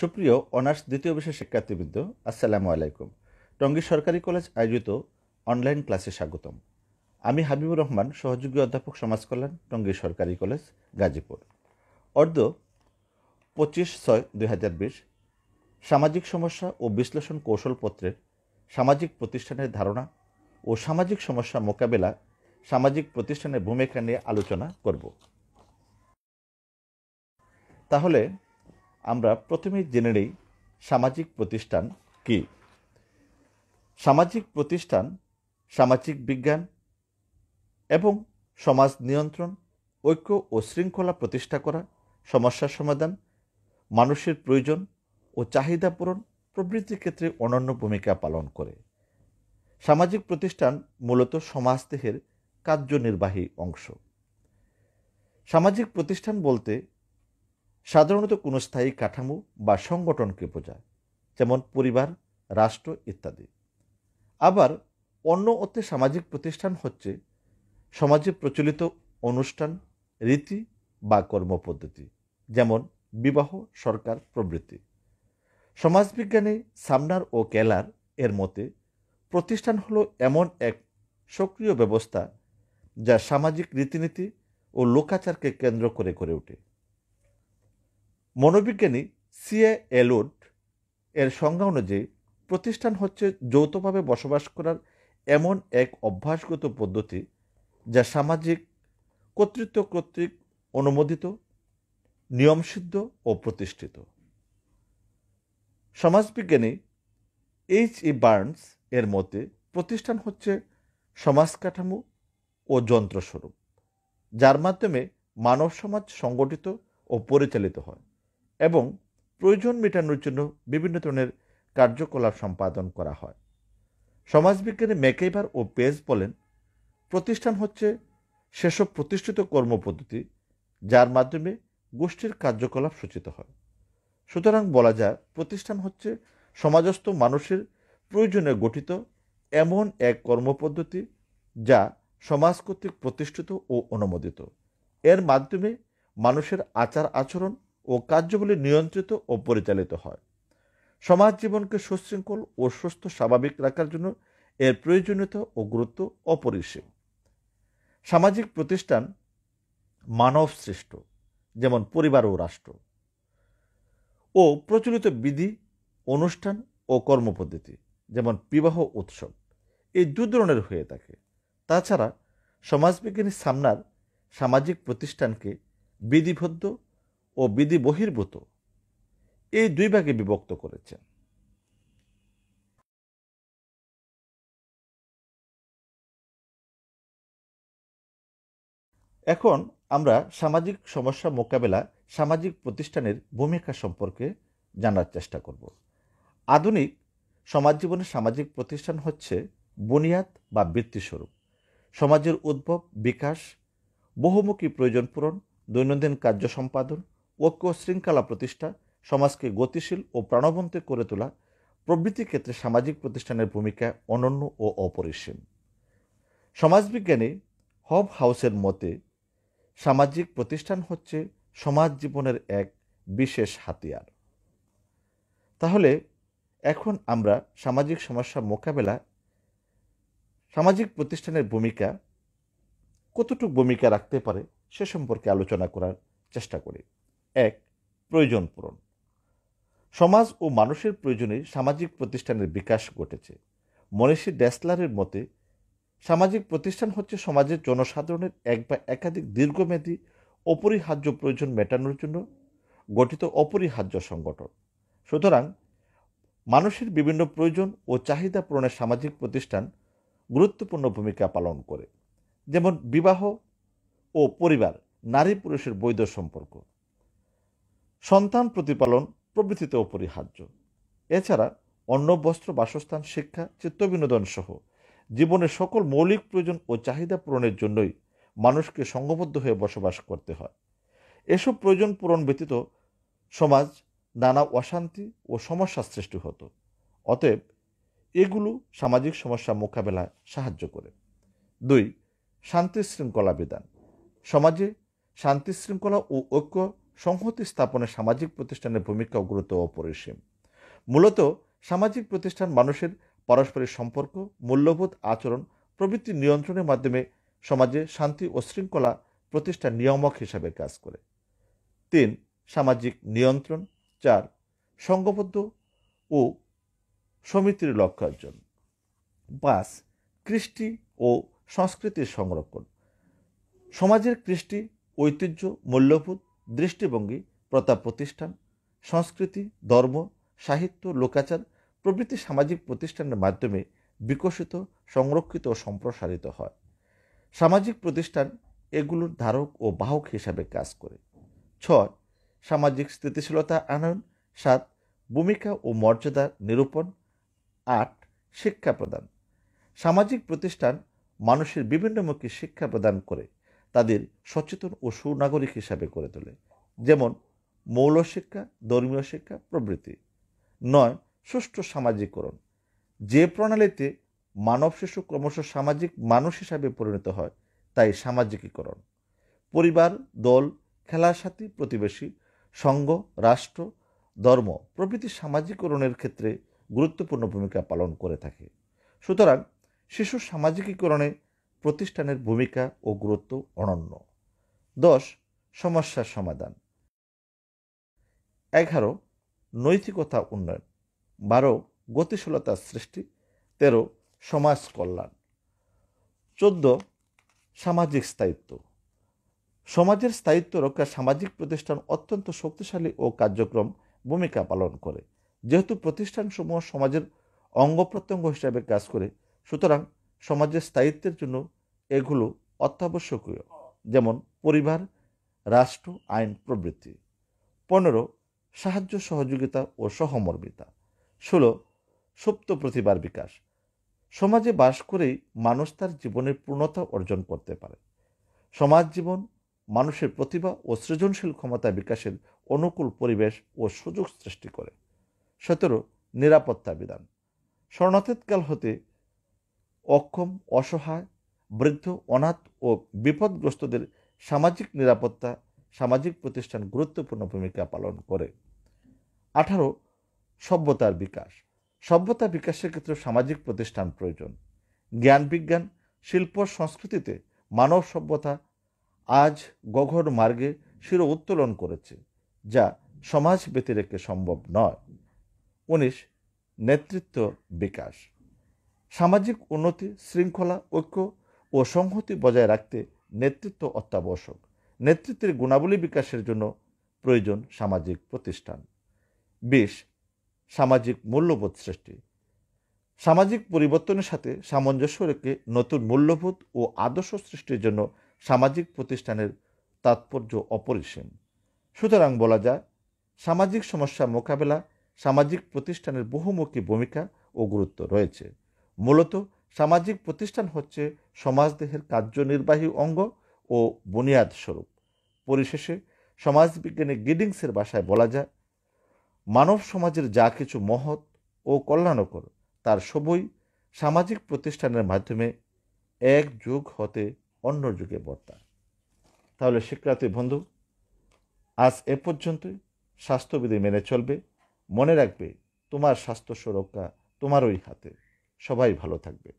সুপ্রিয় অনার্স দ্বিতীয় বিশেষ শিক্ষার্থীবৃন্দ আসসালামু আলাইকুম টঙ্গী সরকারি কলেজ আয়োজিত অনলাইন ক্লাসে স্বাগতম আমি হাবিবুর রহমান সহযোগী অধ্যাপক সমাজকল্যাণ টঙ্গী সরকারি কলেজ গাজীপুর অর্ধ পঁচিশ ছয় দুই হাজার বিশ সামাজিক সমস্যা ও বিশ্লেষণ কৌশলপত্রের সামাজিক প্রতিষ্ঠানের ধারণা ও সামাজিক সমস্যা মোকাবেলা সামাজিক প্রতিষ্ঠানের ভূমিকা নিয়ে আলোচনা করব তাহলে আমরা প্রথমেই জেনে নেই সামাজিক প্রতিষ্ঠান কি সামাজিক প্রতিষ্ঠান সামাজিক বিজ্ঞান এবং সমাজ নিয়ন্ত্রণ ঐক্য ও শৃঙ্খলা প্রতিষ্ঠা করা সমস্যার সমাধান মানুষের প্রয়োজন ও চাহিদা পূরণ প্রবৃত্তির ক্ষেত্রে অনন্য ভূমিকা পালন করে সামাজিক প্রতিষ্ঠান মূলত সমাজদেহের কার্যনির্বাহী অংশ সামাজিক প্রতিষ্ঠান বলতে সাধারণত কোনো স্থায়ী কাঠামো বা সংগঠনকে বোঝায় যেমন পরিবার রাষ্ট্র ইত্যাদি আবার অন্য অর্থে সামাজিক প্রতিষ্ঠান হচ্ছে সমাজে প্রচলিত অনুষ্ঠান রীতি বা কর্মপদ্ধতি যেমন বিবাহ সরকার প্রবৃত্তি সমাজবিজ্ঞানী সামনার ও কেলার এর মতে প্রতিষ্ঠান হলো এমন এক সক্রিয় ব্যবস্থা যা সামাজিক রীতিনীতি ও লোকাচারকে কেন্দ্র করে করে ওঠে মনোবিজ্ঞানী সিএ এলোড এর সংজ্ঞা অনুযায়ী প্রতিষ্ঠান হচ্ছে যৌথভাবে বসবাস করার এমন এক অভ্যাসগত পদ্ধতি যা সামাজিক কর্তৃত্ব কর্তৃক অনুমোদিত নিয়মসিদ্ধ ও প্রতিষ্ঠিত সমাজবিজ্ঞানী এইচ ই বার্নস এর মতে প্রতিষ্ঠান হচ্ছে সমাজ কাঠামো ও যন্ত্রস্বরূপ যার মাধ্যমে মানব সমাজ সংগঠিত ও পরিচালিত হয় এবং প্রয়োজন মেটানোর জন্য বিভিন্ন ধরনের কার্যকলাপ সম্পাদন করা হয় সমাজবিজ্ঞানী মেকেবার ও পেজ বলেন প্রতিষ্ঠান হচ্ছে সেসব প্রতিষ্ঠিত কর্মপদ্ধতি যার মাধ্যমে গোষ্ঠীর কার্যকলাপ সূচিত হয় সুতরাং বলা যায় প্রতিষ্ঠান হচ্ছে সমাজস্থ মানুষের প্রয়োজনে গঠিত এমন এক কর্মপদ্ধতি যা সমাজ কর্তৃক প্রতিষ্ঠিত ও অনুমোদিত এর মাধ্যমে মানুষের আচার আচরণ ও কার্যগুলি নিয়ন্ত্রিত ও পরিচালিত হয় সমাজ জীবনকে সুশৃঙ্খল ও সুস্থ স্বাভাবিক রাখার জন্য এর প্রয়োজনীয়তা ও গুরুত্ব অপরিসীম সামাজিক প্রতিষ্ঠান মানব সৃষ্ট যেমন পরিবার ও রাষ্ট্র ও প্রচলিত বিধি অনুষ্ঠান ও কর্মপদ্ধতি যেমন বিবাহ উৎসব এই দু ধরনের হয়ে থাকে তাছাড়া সমাজবিজ্ঞানী সামনার সামাজিক প্রতিষ্ঠানকে বিধিবদ্ধ ও বিধি বহির্ভূত এই দুই ভাগে বিভক্ত করেছেন এখন আমরা সামাজিক সমস্যা মোকাবেলা সামাজিক প্রতিষ্ঠানের ভূমিকা সম্পর্কে জানার চেষ্টা করব আধুনিক সমাজ জীবনের সামাজিক প্রতিষ্ঠান হচ্ছে বুনিয়াদ বা বৃত্তিস্বরূপ সমাজের উদ্ভব বিকাশ বহুমুখী প্রয়োজন পূরণ দৈনন্দিন কার্য সম্পাদন ঐক্য শৃঙ্খলা প্রতিষ্ঠা সমাজকে গতিশীল ও প্রাণবন্ত করে তোলা প্রভৃতি ক্ষেত্রে সামাজিক প্রতিষ্ঠানের ভূমিকা অনন্য ও অপরিসীম সমাজবিজ্ঞানী হব হাউসের মতে সামাজিক প্রতিষ্ঠান হচ্ছে সমাজ জীবনের এক বিশেষ হাতিয়ার তাহলে এখন আমরা সামাজিক সমস্যা মোকাবেলা সামাজিক প্রতিষ্ঠানের ভূমিকা কতটুকু ভূমিকা রাখতে পারে সে সম্পর্কে আলোচনা করার চেষ্টা করি এক প্রয়োজন পূরণ সমাজ ও মানুষের প্রয়োজনে সামাজিক প্রতিষ্ঠানের বিকাশ ঘটেছে মনীষী ড্যাসলারের মতে সামাজিক প্রতিষ্ঠান হচ্ছে সমাজের জনসাধারণের এক বা একাধিক দীর্ঘমেয়াদী অপরিহার্য প্রয়োজন মেটানোর জন্য গঠিত অপরিহার্য সংগঠন সুতরাং মানুষের বিভিন্ন প্রয়োজন ও চাহিদা পূরণে সামাজিক প্রতিষ্ঠান গুরুত্বপূর্ণ ভূমিকা পালন করে যেমন বিবাহ ও পরিবার নারী পুরুষের বৈধ সম্পর্ক সন্তান প্রতিপালন প্রভৃতিতে অপরিহার্য এছাড়া অন্ন বস্ত্র বাসস্থান শিক্ষা চিত্তবিনোদন সহ জীবনের সকল মৌলিক প্রয়োজন ও চাহিদা পূরণের জন্যই মানুষকে সংঘবদ্ধ হয়ে বসবাস করতে হয় এসব প্রয়োজন পূরণ ব্যতীত সমাজ নানা অশান্তি ও সমস্যার সৃষ্টি হতো অতএব এগুলো সামাজিক সমস্যা মোকাবেলায় সাহায্য করে দুই শান্তি শৃঙ্খলা বিধান সমাজে শান্তি শৃঙ্খলা ও ঐক্য সংহতি স্থাপনে সামাজিক প্রতিষ্ঠানের ভূমিকাও গুরুত্ব অপরিসীম মূলত সামাজিক প্রতিষ্ঠান মানুষের পারস্পরিক সম্পর্ক মূল্যবোধ আচরণ প্রভৃতি নিয়ন্ত্রণের মাধ্যমে সমাজে শান্তি ও শৃঙ্খলা প্রতিষ্ঠা নিয়ামক হিসাবে কাজ করে তিন সামাজিক নিয়ন্ত্রণ চার সংঘবদ্ধ ও সমিতির লক্ষ্য অর্জন পাঁচ কৃষ্টি ও সংস্কৃতির সংরক্ষণ সমাজের কৃষ্টি ঐতিহ্য মূল্যবোধ দৃষ্টিভঙ্গি প্রতাপ প্রতিষ্ঠান সংস্কৃতি ধর্ম সাহিত্য লোকাচার প্রভৃতি সামাজিক প্রতিষ্ঠানের মাধ্যমে বিকশিত সংরক্ষিত ও সম্প্রসারিত হয় সামাজিক প্রতিষ্ঠান এগুলোর ধারক ও বাহক হিসাবে কাজ করে ছয় সামাজিক স্থিতিশীলতা আনয়ন সাত ভূমিকা ও মর্যাদা নিরূপণ আট শিক্ষা প্রদান সামাজিক প্রতিষ্ঠান মানুষের বিভিন্নমুখী শিক্ষা প্রদান করে তাদের সচেতন ও সুনাগরিক হিসাবে করে তোলে যেমন মৌল শিক্ষা ধর্মীয় শিক্ষা প্রভৃতি নয় সুষ্ঠু সামাজিকরণ যে প্রণালীতে মানব শিশু ক্রমশ সামাজিক মানুষ হিসাবে পরিণত হয় তাই সামাজিকীকরণ পরিবার দল খেলার সাথী প্রতিবেশী সংঘ রাষ্ট্র ধর্ম প্রভৃতি সামাজিকরণের ক্ষেত্রে গুরুত্বপূর্ণ ভূমিকা পালন করে থাকে সুতরাং শিশু সামাজিকীকরণে প্রতিষ্ঠানের ভূমিকা ও গুরুত্ব অনন্য দশ সমস্যার সমাধান এগারো নৈতিকতা উন্নয়ন বারো গতিশীলতা সৃষ্টি তেরো সমাজ কল্যাণ চোদ্দ সামাজিক স্থায়িত্ব সমাজের স্থায়িত্ব রক্ষা সামাজিক প্রতিষ্ঠান অত্যন্ত শক্তিশালী ও কার্যক্রম ভূমিকা পালন করে যেহেতু প্রতিষ্ঠানসমূহ সমাজের অঙ্গ প্রত্যঙ্গ হিসাবে কাজ করে সুতরাং সমাজের স্থায়িত্বের জন্য এগুলো অত্যাবশ্যকীয় যেমন পরিবার রাষ্ট্র আইন প্রবৃত্তি পনেরো সাহায্য সহযোগিতা ও সহমর্মিতা ষোলো সুপ্ত প্রতিভার বিকাশ সমাজে বাস করেই মানুষ তার জীবনের পূর্ণতা অর্জন করতে পারে সমাজ জীবন মানুষের প্রতিভা ও সৃজনশীল ক্ষমতা বিকাশের অনুকূল পরিবেশ ও সুযোগ সৃষ্টি করে সতেরো নিরাপত্তা বিধান স্বর্ণাতীতকাল হতে অক্ষম অসহায় বৃদ্ধ অনাথ ও বিপদগ্রস্তদের সামাজিক নিরাপত্তা সামাজিক প্রতিষ্ঠান গুরুত্বপূর্ণ ভূমিকা পালন করে আঠারো সভ্যতার বিকাশ সভ্যতা বিকাশের ক্ষেত্রে সামাজিক প্রতিষ্ঠান প্রয়োজন জ্ঞান বিজ্ঞান শিল্প সংস্কৃতিতে মানব সভ্যতা আজ গঘর মার্গে শির উত্তোলন করেছে যা সমাজ ব্যতিরেকে সম্ভব নয় উনিশ নেতৃত্ব বিকাশ সামাজিক উন্নতি শৃঙ্খলা ঐক্য ও সংহতি বজায় রাখতে নেতৃত্ব অত্যাবশ্যক নেতৃত্বের গুণাবলী বিকাশের জন্য প্রয়োজন সামাজিক প্রতিষ্ঠান বিশ সামাজিক মূল্যবোধ সৃষ্টি সামাজিক পরিবর্তনের সাথে সামঞ্জস্য রেখে নতুন মূল্যবোধ ও আদর্শ সৃষ্টির জন্য সামাজিক প্রতিষ্ঠানের তাৎপর্য অপরিসীম সুতরাং বলা যায় সামাজিক সমস্যা মোকাবেলা সামাজিক প্রতিষ্ঠানের বহুমুখী ভূমিকা ও গুরুত্ব রয়েছে মূলত সামাজিক প্রতিষ্ঠান হচ্ছে সমাজদেহের কার্যনির্বাহী অঙ্গ ও বুনিয়াদ স্বরূপ পরিশেষে সমাজবিজ্ঞানী গিডিংসের ভাষায় বলা যায় মানব সমাজের যা কিছু মহৎ ও কল্যাণকর তার সবই সামাজিক প্রতিষ্ঠানের মাধ্যমে এক যুগ হতে অন্য যুগে বর্তা তাহলে শিক্ষার্থী বন্ধু আজ এ পর্যন্তই স্বাস্থ্যবিধি মেনে চলবে মনে রাখবে তোমার স্বাস্থ্য সুরক্ষা তোমারই হাতে সবাই ভালো থাকবে